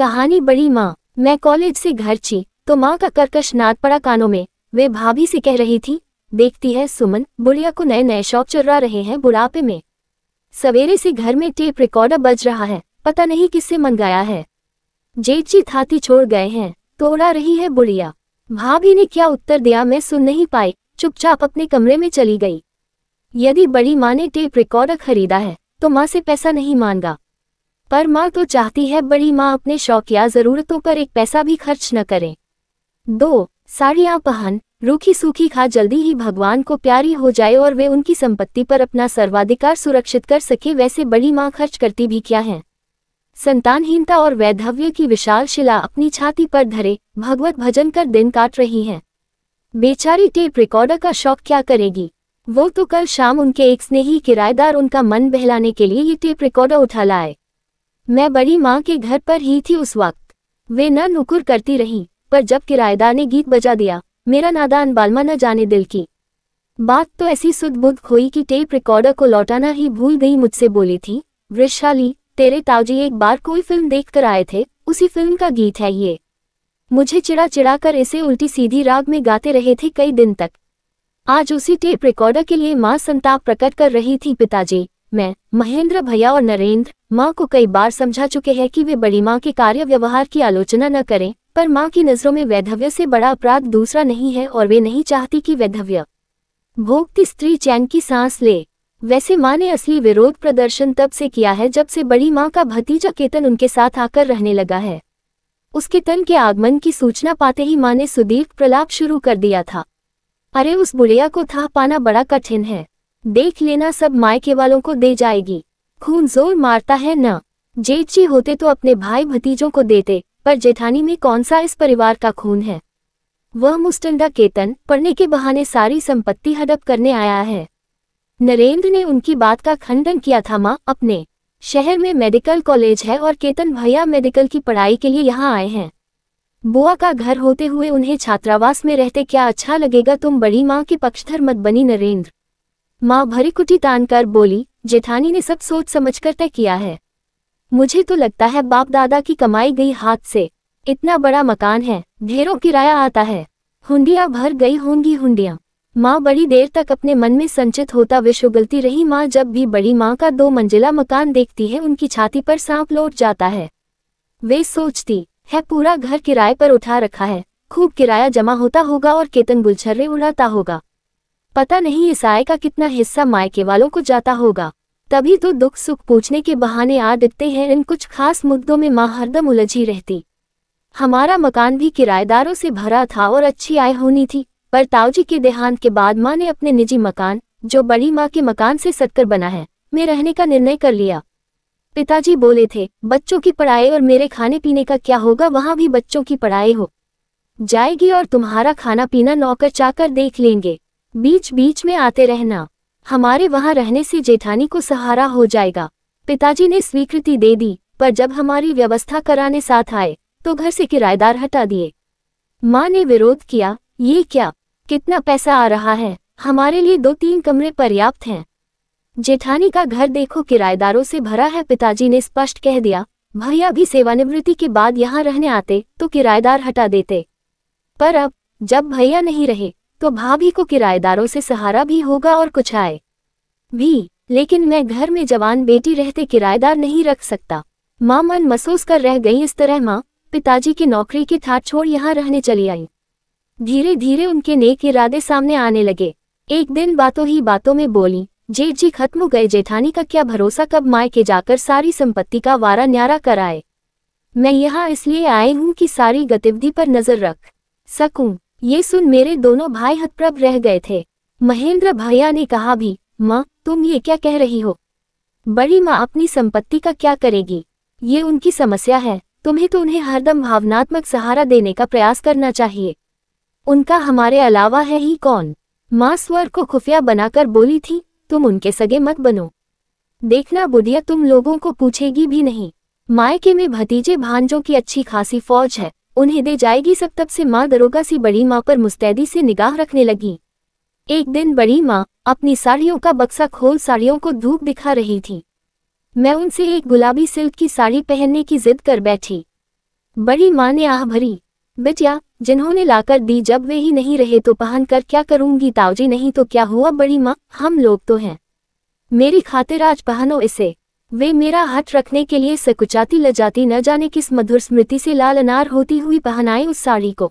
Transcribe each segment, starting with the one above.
कहानी बड़ी माँ मैं कॉलेज से घर ची तो माँ का कर्कश नाद पड़ा कानों में वे भाभी से कह रही थी देखती है सुमन बुढ़िया को नए नए शौक चुरा रहे हैं बुढ़ापे में सवेरे से घर में टेप रिकॉर्डर बज रहा है पता नहीं किससे मंगाया है जी थाती छोड़ गए हैं तोड़ा रही है बुढ़िया भाभी ने क्या उत्तर दिया मैं सुन नहीं पाई चुपचाप अपने कमरे में चली गई यदि बड़ी माँ ने टेप रिकॉर्डर खरीदा है तो माँ से पैसा नहीं मांगा पर माँ तो चाहती है बड़ी माँ अपने शौक या ज़रूरतों पर एक पैसा भी खर्च न करें दो साड़ियाँ पहन रूखी सूखी खा जल्दी ही भगवान को प्यारी हो जाए और वे उनकी संपत्ति पर अपना सर्वाधिकार सुरक्षित कर सके वैसे बड़ी माँ खर्च करती भी क्या है संतानहीनता और वैधव्य की विशाल शिला अपनी छाती पर धरे भगवत भजन कर दिन काट रही हैं बेचारी टेप रिकॉर्डर का शौक क्या करेगी वो तो कल शाम उनके एक स्नेही किराएदार उनका मन बहलाने के लिए ये टेप रिकॉर्डर उठा लाए मैं बड़ी माँ के घर पर ही थी उस वक्त वे न नुकुर करती रहीं पर जब किराएदार ने गीत बजा दिया मेरा नादान बालमा न जाने दिल की बात तो ऐसी सुध खोई कि टेप रिकॉर्डर को लौटाना ही भूल गई मुझसे बोली थी वृशाली तेरे ताऊजी एक बार कोई फिल्म देख कर आए थे उसी फिल्म का गीत है ये मुझे चिड़ा चिड़ा कर इसे उल्टी सीधी राग में गाते रहे थे कई दिन तक आज उसी टेप रिकॉर्डर के लिए माँ संताप प्रकट कर रही थी पिताजी मैं महेंद्र भैया और नरेंद्र माँ को कई बार समझा चुके हैं कि वे बड़ी माँ के कार्य व्यवहार की आलोचना न करें पर माँ की नज़रों में वैधव्य से बड़ा अपराध दूसरा नहीं है और वे नहीं चाहती कि वैधव्य भोगती स्त्री चैन की सांस ले वैसे माँ ने असली विरोध प्रदर्शन तब से किया है जब से बड़ी माँ का भतीजा केतन उनके साथ आकर रहने लगा है उसके तन के आगमन की सूचना पाते ही माँ ने सुदीर्घ प्रलाप शुरू कर दिया था अरे उस बुढ़िया को था पाना बड़ा कठिन है देख लेना सब मायके वालों को दे जाएगी खून जोर मारता है न जी होते तो अपने भाई भतीजों को देते पर जेठानी में कौन सा इस परिवार का खून है वह मुस्टंडा केतन पढ़ने के बहाने सारी संपत्ति हड़प करने आया है नरेंद्र ने उनकी बात का खंडन किया था माँ अपने शहर में मेडिकल कॉलेज है और केतन भैया मेडिकल की पढ़ाई के लिए यहाँ आए हैं बुआ का घर होते हुए उन्हें छात्रावास में रहते क्या अच्छा लगेगा तुम बड़ी माँ के पक्षधर मत बनी नरेंद्र माँ भरी कुटी तान कर बोली जेठानी ने सब सोच समझकर तय किया है मुझे तो लगता है बाप दादा की कमाई गई हाथ से इतना बड़ा मकान है ढेरों किराया आता है हुंडिया भर गई होंगी हुंडिया माँ बड़ी देर तक अपने मन में संचित होता विश्व गलती रही माँ जब भी बड़ी माँ का दो मंजिला मकान देखती है उनकी छाती पर सांप लौट जाता है वे सोचती है पूरा घर किराए पर उठा रखा है खूब किराया जमा होता होगा और केतन बुलछर्रे उड़ाता होगा पता नहीं इस आय का कितना हिस्सा मायके वालों को जाता होगा तभी तो दुख सुख पूछने के बहाने आ दिखते हैं इन कुछ खास मुद्दों में माँ हरदम उलझी रहती हमारा मकान भी किराएदारों से भरा था और अच्छी आय होनी थी पर ताऊजी के देहांत के बाद माँ ने अपने निजी मकान जो बड़ी माँ के मकान से सटकर बना है में रहने का निर्णय कर लिया पिताजी बोले थे बच्चों की पढ़ाई और मेरे खाने पीने का क्या होगा वहाँ भी बच्चों की पढ़ाई हो जाएगी और तुम्हारा खाना पीना नौकर चाकर देख लेंगे बीच बीच में आते रहना हमारे वहाँ रहने से जेठानी को सहारा हो जाएगा पिताजी ने स्वीकृति दे दी पर जब हमारी व्यवस्था कराने साथ आए तो घर से किराएदार हटा दिए माँ ने विरोध किया ये क्या कितना पैसा आ रहा है हमारे लिए दो तीन कमरे पर्याप्त हैं जेठानी का घर देखो किराएदारों से भरा है पिताजी ने स्पष्ट कह दिया भैया भी सेवानिवृत्ति के बाद यहाँ रहने आते तो किराएदार हटा देते पर अब जब भैया नहीं रहे तो भाभी को किराएदारों से सहारा भी होगा और कुछ आए भी लेकिन मैं घर में जवान बेटी रहते किराएदार नहीं रख सकता माँ मन महसूस कर रह गई इस तरह माँ पिताजी की नौकरी की थाट छोड़ यहाँ रहने चली आई धीरे धीरे उनके नेक इरादे सामने आने लगे एक दिन बातों ही बातों में बोली जेठ जी खत्म हो गए जेठानी का क्या भरोसा कब मायके जाकर सारी संपत्ति का वारा न्यारा कराए मैं यहाँ इसलिए आए हूँ कि सारी गतिविधि पर नजर रख सकूं ये सुन मेरे दोनों भाई हतप्रभ रह गए थे महेंद्र भैया ने कहा भी माँ तुम ये क्या कह रही हो बड़ी माँ अपनी संपत्ति का क्या करेगी ये उनकी समस्या है तुम्हें तो उन्हें हरदम भावनात्मक सहारा देने का प्रयास करना चाहिए उनका हमारे अलावा है ही कौन माँ स्वर को खुफिया बनाकर बोली थी तुम उनके सगे मत बनो देखना बुधिया तुम लोगों को पूछेगी भी नहीं मायके में भतीजे भांजों की अच्छी खासी फौज है उन्हें दे जाएगी सब तब से माँ दरोगा सी बड़ी माँ पर मुस्तैदी से निगाह रखने लगी एक दिन बड़ी माँ अपनी साड़ियों का बक्सा खोल साड़ियों को धूप दिखा रही थी मैं उनसे एक गुलाबी सिल्क की साड़ी पहनने की जिद कर बैठी बड़ी माँ ने आह भरी बिटिया जिन्होंने लाकर दी जब वे ही नहीं रहे तो पहन कर क्या करूंगी ताऊजी नहीं तो क्या हुआ बड़ी माँ हम लोग तो हैं मेरी खातिर आज पहनो इसे वे मेरा हाथ रखने के लिए सकुचाती लजाती न जाने किस मधुर स्मृति से लाल अनार होती हुई पहनाए उस साड़ी को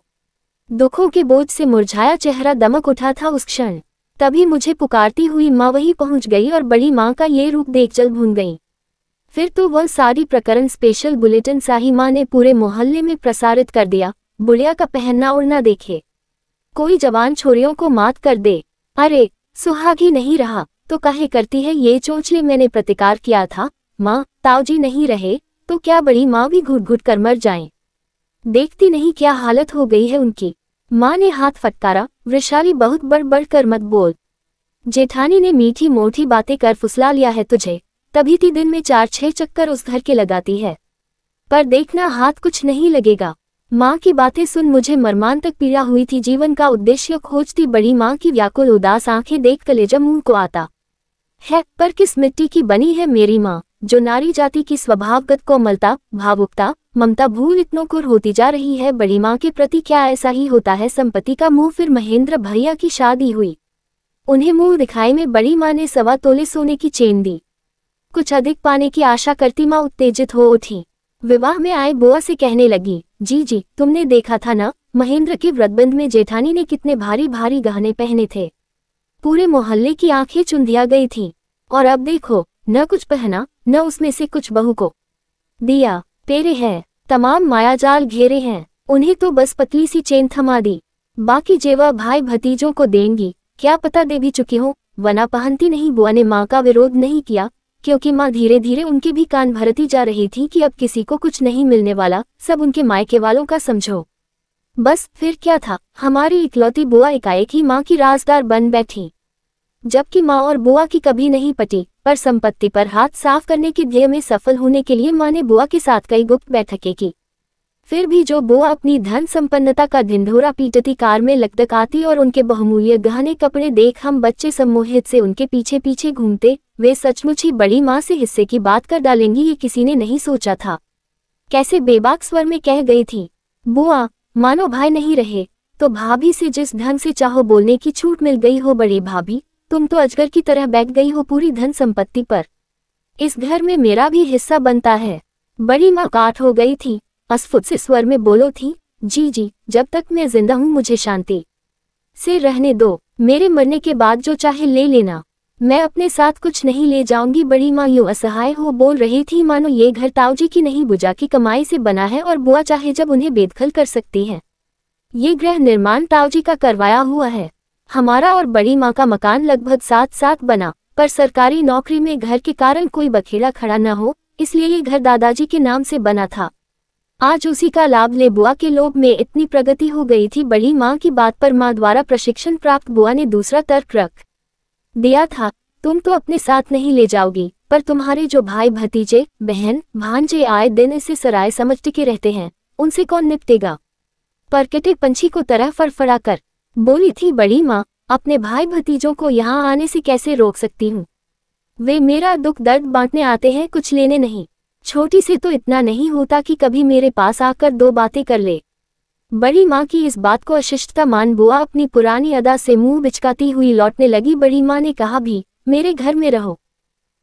दुखों के बोझ से मुरझाया चेहरा दमक उठा था उस क्षण तभी मुझे पुकारती हुई माँ वही पहुंच गई और बड़ी माँ का ये रूप देख जल भून गई फिर तो वह सारी प्रकरण स्पेशल बुलेटिन साही माँ ने पूरे मोहल्ले में प्रसारित कर दिया बुढ़िया का पहनना उड़ना देखे कोई जवान छोरियों को मात कर दे अरे सुहागी नहीं रहा तो कहे करती है ये चोचले मैंने प्रतिकार किया था माँ ताऊजी नहीं रहे तो क्या बड़ी माँ भी घुट घुट कर मर जाए देखती नहीं क्या हालत हो गई है उनकी माँ ने हाथ फटकारा वृशाली बहुत बढ़ बढ़ कर मत बोल जेठानी ने मीठी मोटी बातें कर फुसला लिया है तुझे तभी ती दिन में चार छह चक्कर उस घर के लगाती है पर देखना हाथ कुछ नहीं लगेगा माँ की बातें सुन मुझे मरमान तक पीड़ा हुई थी जीवन का उद्देश्य खोजती बड़ी माँ की व्याकुल उदास आंखें देख कलेजा मुंह को आता है पर किस मिट्टी की बनी है मेरी माँ जो नारी जाति की स्वभावगत कोमलता भावुकता ममता भूल कुर होती जा रही है बड़ी माँ के प्रति क्या ऐसा ही होता है संपत्ति का मुंह फिर महेंद्र भैया की शादी हुई उन्हें मुंह दिखाई में बड़ी माँ ने सवा तोले सोने की चेन दी कुछ अधिक पाने की आशा करती माँ उत्तेजित हो उठी विवाह में आए बुआ से कहने लगी जी जी तुमने देखा था ना महेंद्र के व्रतबंध में जेठानी ने कितने भारी भारी गहने पहने थे पूरे मोहल्ले की आंखें दिया गई थी और अब देखो न कुछ पहना न उसमें से कुछ बहू को दिया पेरे हैं तमाम मायाजाल घेरे हैं उन्हें तो बस पतली सी चेन थमा दी बाकी जेवा भाई भतीजों को देंगी क्या पता दे भी चुकी हो वना पहनती नहीं बुआ ने माँ का विरोध नहीं किया क्योंकि माँ धीरे धीरे उनके भी कान भरती जा रही थी कि अब किसी को कुछ नहीं मिलने वाला सब उनके मायके वालों का समझो बस फिर क्या था हमारी इकलौती बुआ एकाएक ही माँ की राजदार बन बैठी जबकि माँ और बुआ की कभी नहीं पटी पर संपत्ति पर हाथ साफ करने के ध्येय में सफल होने के लिए माँ ने बुआ के साथ कई गुप्त बैठकें की फिर भी जो बुआ अपनी धन संपन्नता का ढिंढोरा पीटती कार में लकदक आती और उनके बहुमूल्य गहने कपड़े देख हम बच्चे सम्मोहित से उनके पीछे पीछे घूमते वे सचमुच ही बड़ी माँ से हिस्से की बात कर डालेंगी ये किसी ने नहीं सोचा था कैसे बेबाक स्वर में कह गई थी बुआ मानो भाई नहीं रहे तो भाभी से जिस ढंग से चाहो बोलने की छूट मिल गई हो बड़ी भाभी तुम तो अजगर की तरह बैठ गई हो पूरी धन संपत्ति पर इस घर में मेरा भी हिस्सा बनता है बड़ी माँ काट हो गई थी अस्फुत से स्वर में बोलो थी जी जी जब तक मैं जिंदा हूँ मुझे शांति से रहने दो मेरे मरने के बाद जो चाहे ले लेना मैं अपने साथ कुछ नहीं ले जाऊंगी बड़ी माँ यूँ असहाय हो बोल रही थी मानो ये घर ताऊजी की नहीं बुजा की कमाई से बना है और बुआ चाहे जब उन्हें बेदखल कर सकती है ये गृह निर्माण ताऊजी का करवाया हुआ है हमारा और बड़ी माँ का मकान लगभग साथ साथ बना पर सरकारी नौकरी में घर के कारण कोई बखेड़ा खड़ा न हो इसलिए ये घर दादाजी के नाम से बना था आज उसी का लाभ ले बुआ के लोभ में इतनी प्रगति हो गई थी बड़ी माँ की बात पर माँ द्वारा प्रशिक्षण प्राप्त बुआ ने दूसरा तर्क रख दिया था तुम तो अपने साथ नहीं ले जाओगी पर तुम्हारे जो भाई भतीजे बहन भांजे आए दिन इसे सराय समझते के रहते हैं उनसे कौन निपटेगा परकटे पंछी को तरह फड़फड़ा कर बोली थी बड़ी माँ अपने भाई भतीजों को यहाँ आने से कैसे रोक सकती हूँ वे मेरा दुख दर्द बांटने आते हैं कुछ लेने नहीं छोटी से तो इतना नहीं होता कि कभी मेरे पास आकर दो बातें कर ले बड़ी माँ की इस बात को अशिष्टता मान बुआ अपनी पुरानी अदा से मुंह बिचकाती हुई लौटने लगी बड़ी माँ ने कहा भी मेरे घर में रहो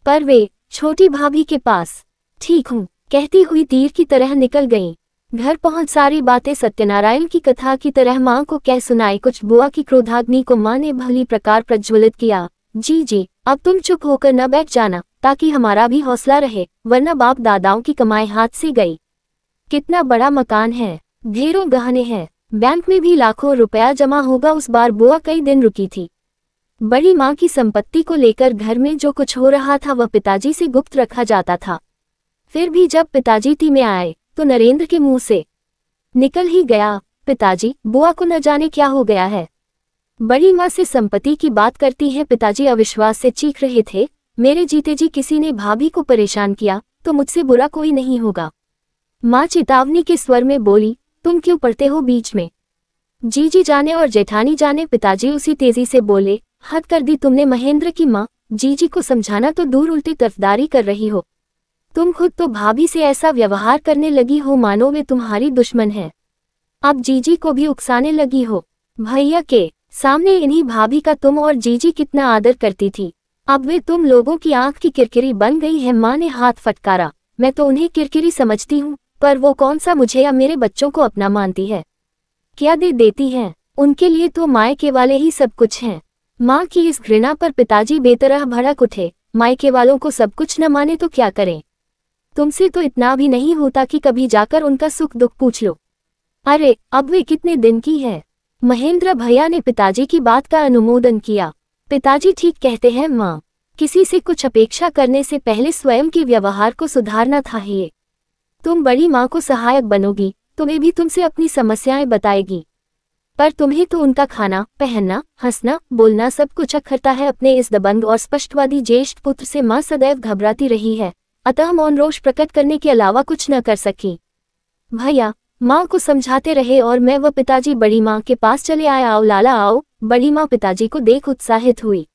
पर वे छोटी भाभी के पास ठीक हूँ कहती हुई तीर की तरह निकल गई घर पहुँच सारी बातें सत्यनारायण की कथा की तरह माँ को कह सुनाई कुछ बुआ की क्रोधाग्नि को माँ ने भली प्रकार प्रज्वलित किया जी जी अब तुम चुप होकर न बैठ जाना ताकि हमारा भी हौसला रहे वरना बाप दादाओं की कमाई हाथ से गई कितना बड़ा मकान है ढेरों गहने हैं बैंक में भी लाखों रुपया जमा होगा उस बार बुआ कई दिन रुकी थी बड़ी माँ की संपत्ति को लेकर घर में जो कुछ हो रहा था वह पिताजी से गुप्त रखा जाता था फिर भी जब पिताजी टी में आए तो नरेंद्र के मुंह से निकल ही गया पिताजी बुआ को न जाने क्या हो गया है बड़ी माँ से संपत्ति की बात करती है पिताजी अविश्वास से चीख रहे थे मेरे जीते जी किसी ने भाभी को परेशान किया तो मुझसे बुरा कोई नहीं होगा माँ चेतावनी के स्वर में बोली तुम क्यों पढ़ते हो बीच में जी जी जाने और जेठानी जाने पिताजी उसी तेजी से बोले हद कर दी तुमने महेंद्र की माँ जीजी को समझाना तो दूर उल्टी तरफदारी कर रही हो तुम खुद तो भाभी से ऐसा व्यवहार करने लगी हो मानो वे तुम्हारी दुश्मन है अब जीजी को भी उकसाने लगी हो भैया के सामने इन्हीं भाभी का तुम और जीजी कितना आदर करती थी अब वे तुम लोगों की आंख की किरकिरी बन गई है माँ ने हाथ फटकारा मैं तो उन्हें किरकिरी समझती हूँ पर वो कौन सा मुझे या मेरे बच्चों को अपना मानती है क्या दे देती हैं उनके लिए तो मायके वाले ही सब कुछ हैं माँ की इस घृणा पर पिताजी बेतरह भड़क उठे मायके वालों को सब कुछ न माने तो क्या करें तुमसे तो इतना भी नहीं होता कि कभी जाकर उनका सुख दुख पूछ लो अरे अब वे कितने दिन की है महेंद्र भैया ने पिताजी की बात का अनुमोदन किया पिताजी ठीक कहते हैं माँ किसी से कुछ अपेक्षा करने से पहले स्वयं के व्यवहार को सुधारना था ही तुम बड़ी माँ को सहायक बनोगी तुम्हें भी तुमसे अपनी समस्याएं बताएगी पर तुम्हें तो उनका खाना पहनना हंसना बोलना सब कुछ अखरता है अपने इस दबंग और स्पष्टवादी ज्येष्ठ पुत्र से माँ सदैव घबराती रही है अतः मौन रोष प्रकट करने के अलावा कुछ न कर सकी भैया माँ को समझाते रहे और मैं वह पिताजी बड़ी माँ के पास चले आए आओ लाला आओ बड़ी माँ पिताजी को देख उत्साहित हुई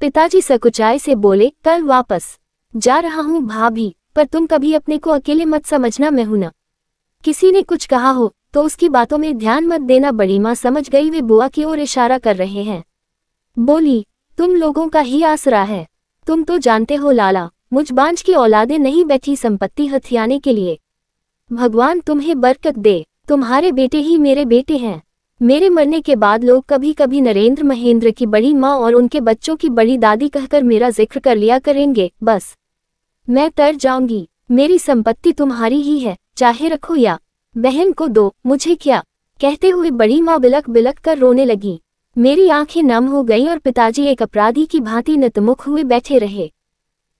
पिताजी सकुचाए से बोले कल वापस जा रहा हूँ भाभी पर तुम कभी अपने को अकेले मत समझना मैं हूं ना किसी ने कुछ कहा हो तो उसकी बातों में ध्यान मत देना बड़ी माँ समझ गई वे बुआ की ओर इशारा कर रहे हैं बोली तुम लोगों का ही आसरा है तुम तो जानते हो लाला मुझ बांझ की औलादे नहीं बैठी संपत्ति हथियाने के लिए भगवान तुम्हें बरकत दे तुम्हारे बेटे ही मेरे बेटे हैं मेरे मरने के बाद लोग कभी कभी नरेंद्र महेंद्र की बड़ी माँ और उनके बच्चों की बड़ी दादी कहकर मेरा जिक्र कर लिया करेंगे बस मैं तर जाऊंगी मेरी संपत्ति तुम्हारी ही है चाहे रखो या बहन को दो मुझे क्या कहते हुए बड़ी माँ बिलक बिलक कर रोने लगी मेरी आंखें नम हो गईं और पिताजी एक अपराधी की भांति नतमुख हुए बैठे रहे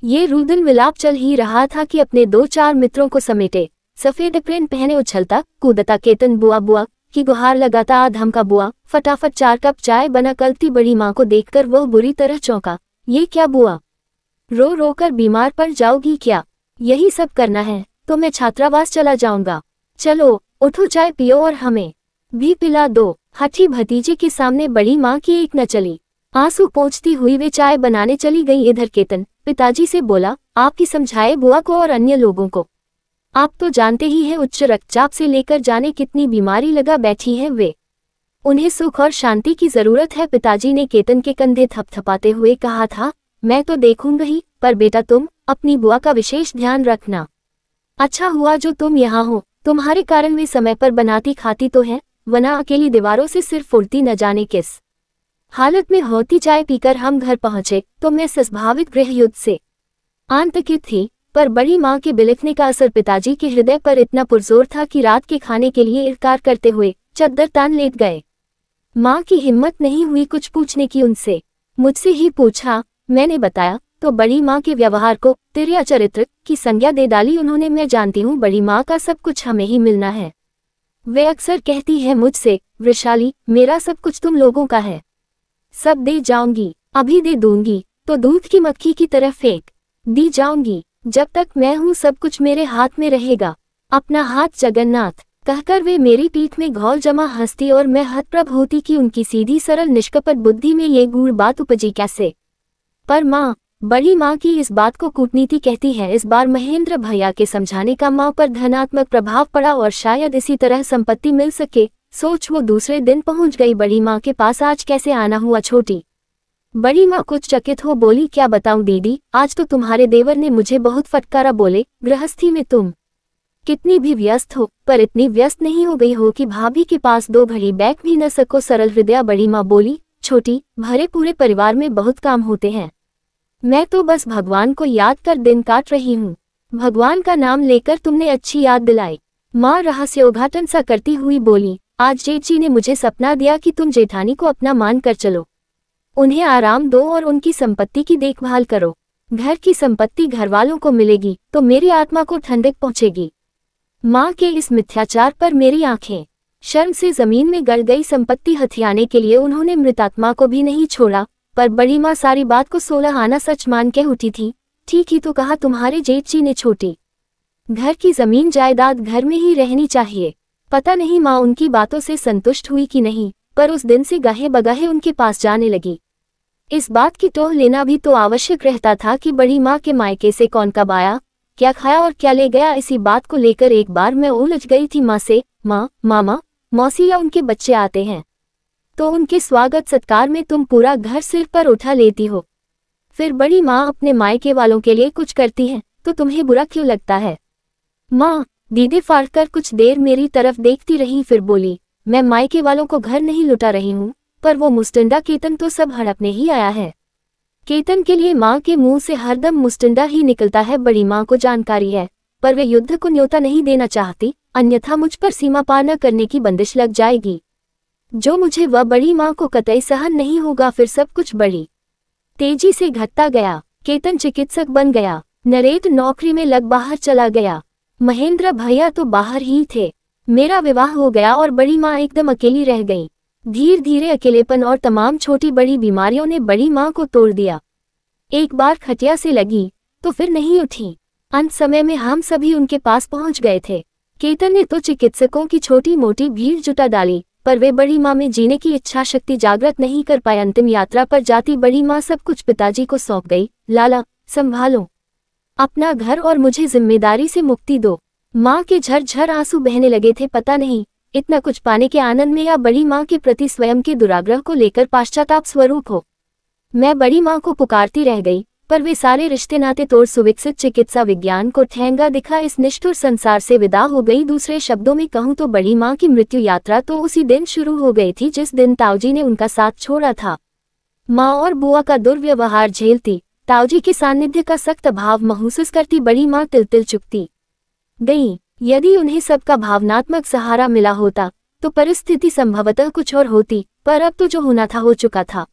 ये रुदन मिलाप चल ही रहा था कि अपने दो चार मित्रों को समेटे सफेद प्रेम पहने उछलता कूदता केतन बुआ बुआ की गुहार लगाता आधम का बुआ फटाफट चार कप चाय बना कलती बड़ी माँ को देखकर वह बुरी तरह चौंका ये क्या बुआ रो रो कर बीमार पड़ जाओगी क्या यही सब करना है तो मैं छात्रावास चला जाऊंगा चलो उठो चाय पियो और हमें भी पिला दो हठी भतीजे के सामने बड़ी माँ की एक न चली आंसू पहुँचती हुई वे चाय बनाने चली गई इधर केतन पिताजी से बोला आपकी समझाए बुआ को और अन्य लोगों को आप तो जानते ही हैं उच्च रक्तचाप से लेकर जाने कितनी बीमारी लगा बैठी है वे उन्हें सुख और शांति की जरूरत है पिताजी ने केतन के कंधे थपथपाते हुए कहा था मैं तो देखूंगा ही पर बेटा तुम अपनी बुआ का विशेष ध्यान रखना अच्छा हुआ जो तुम यहाँ हो तुम्हारे कारण वे समय पर बनाती खाती तो है वना अकेली दीवारों से सिर्फ उड़ती न जाने किस हालत में होती चाय पीकर हम घर पहुंचे तो मैं सस्भाविक गृह युद्ध से की थी पर बड़ी माँ के बिलखने का असर पिताजी के हृदय पर इतना पुरजोर था कि रात के खाने के लिए इनकार करते हुए चद्दर तान लेट गए माँ की हिम्मत नहीं हुई कुछ पूछने की उनसे मुझसे ही पूछा मैंने बताया तो बड़ी माँ के व्यवहार को तिरया चरित्र की संज्ञा दे डाली उन्होंने मैं जानती हूँ बड़ी माँ का सब कुछ हमें ही मिलना है वे अक्सर कहती है मुझसे वृशाली मेरा सब कुछ तुम लोगों का है सब दे जाऊंगी अभी दे दूंगी तो दूध की मक्खी की तरह फेंक दी जाऊंगी जब तक मैं हूँ सब कुछ मेरे हाथ में रहेगा अपना हाथ जगन्नाथ कहकर वे मेरी पीठ में घोल जमा हंसती और मैं हतप्रभ होती कि उनकी सीधी सरल निष्कपट बुद्धि में ये गूढ़ बात उपजी कैसे पर माँ बड़ी माँ की इस बात को कूटनीति कहती है इस बार महेंद्र भैया के समझाने का माँ पर धनात्मक प्रभाव पड़ा और शायद इसी तरह संपत्ति मिल सके सोच वो दूसरे दिन पहुंच गई बड़ी माँ के पास आज कैसे आना हुआ छोटी बड़ी माँ कुछ चकित हो बोली क्या बताऊं दीदी आज तो तुम्हारे देवर ने मुझे बहुत फटकारा बोले गृहस्थी में तुम कितनी भी व्यस्त हो पर इतनी व्यस्त नहीं हो गई हो कि भाभी के पास दो भरी बैग भी न सको सरल हृदय बड़ी माँ बोली छोटी भरे पूरे परिवार में बहुत काम होते हैं मैं तो बस भगवान को याद कर दिन काट रही हूँ भगवान का नाम लेकर तुमने अच्छी याद दिलाई माँ उद्घाटन सा करती हुई बोली आज जेठ जी ने मुझे सपना दिया कि तुम जेठानी को अपना मान कर चलो उन्हें आराम दो और उनकी संपत्ति की देखभाल करो घर की संपत्ति घर वालों को मिलेगी तो मेरी आत्मा को ठंडक पहुंचेगी माँ के इस मिथ्याचार पर मेरी आंखें शर्म से जमीन में गड़ गई संपत्ति हथियाने के लिए उन्होंने मृतात्मा को भी नहीं छोड़ा पर बड़ी माँ सारी बात को सोलह आना सच मान के उठी थी ठीक ही तो कहा तुम्हारे जी ने छोटी घर की जमीन जायदाद घर में ही रहनी चाहिए पता नहीं माँ उनकी बातों से संतुष्ट हुई कि नहीं पर उस दिन से गहे बगाहे उनके पास जाने लगी इस बात की टोह लेना भी तो आवश्यक रहता था कि बड़ी माँ के मायके से कौन कब आया क्या खाया और क्या ले गया इसी बात को लेकर एक बार मैं उलझ गई थी माँ से माँ मामा मौसी या उनके बच्चे आते हैं तो उनके स्वागत सत्कार में तुम पूरा घर सिर पर उठा लेती हो फिर बड़ी माँ अपने मायके वालों के लिए कुछ करती है तो तुम्हें बुरा क्यों लगता है माँ दीदी फाड़कर कुछ देर मेरी तरफ देखती रही फिर बोली मैं मायके वालों को घर नहीं लुटा रही हूँ पर वो मुस्टिंडा केतन तो सब हड़पने ही आया है केतन के लिए माँ के मुंह से हरदम मुस्टिंडा ही निकलता है बड़ी माँ को जानकारी है पर वे युद्ध को न्योता नहीं देना चाहती अन्यथा मुझ पर सीमा पार न करने की बंदिश लग जाएगी जो मुझे वह बड़ी माँ को कतई सहन नहीं होगा फिर सब कुछ बड़ी तेजी से घटता गया केतन चिकित्सक बन गया नरेत नौकरी में लग बाहर चला गया महेंद्र भैया तो बाहर ही थे मेरा विवाह हो गया और बड़ी माँ एकदम अकेली रह गई धीरे धीरे अकेलेपन और तमाम छोटी बड़ी बीमारियों ने बड़ी माँ को तोड़ दिया एक बार खटिया से लगी तो फिर नहीं उठी अंत समय में हम सभी उनके पास पहुंच गए थे केतन ने तो चिकित्सकों की छोटी मोटी भीड़ जुटा डाली पर वे बड़ी माँ में जीने की इच्छा शक्ति जागृत नहीं कर पाए अंतिम यात्रा पर जाती बड़ी माँ सब कुछ पिताजी को सौंप गई लाला संभालो अपना घर और मुझे जिम्मेदारी से मुक्ति दो माँ के झरझर आंसू बहने लगे थे पता नहीं इतना कुछ पाने के आनंद में या बड़ी माँ के प्रति स्वयं के दुराग्रह को लेकर पाश्चाताप स्वरूप हो मैं बड़ी माँ को पुकारती रह गई पर वे सारे रिश्ते नाते तोड़ सुविकसित चिकित्सा विज्ञान को ठहंगा दिखा इस निष्ठुर संसार से विदा हो गई दूसरे शब्दों में कहूं तो बड़ी माँ की मृत्यु यात्रा तो उसी दिन शुरू हो गई थी जिस दिन ताऊजी ने उनका साथ छोड़ा था माँ और बुआ का दुर्व्यवहार झेलती ताऊजी के सानिध्य का सख्त भाव महसूस करती बड़ी माँ तिल तिल चुकती गई यदि उन्हें सबका भावनात्मक सहारा मिला होता तो परिस्थिति संभवतः कुछ और होती पर अब तो जो होना था हो चुका था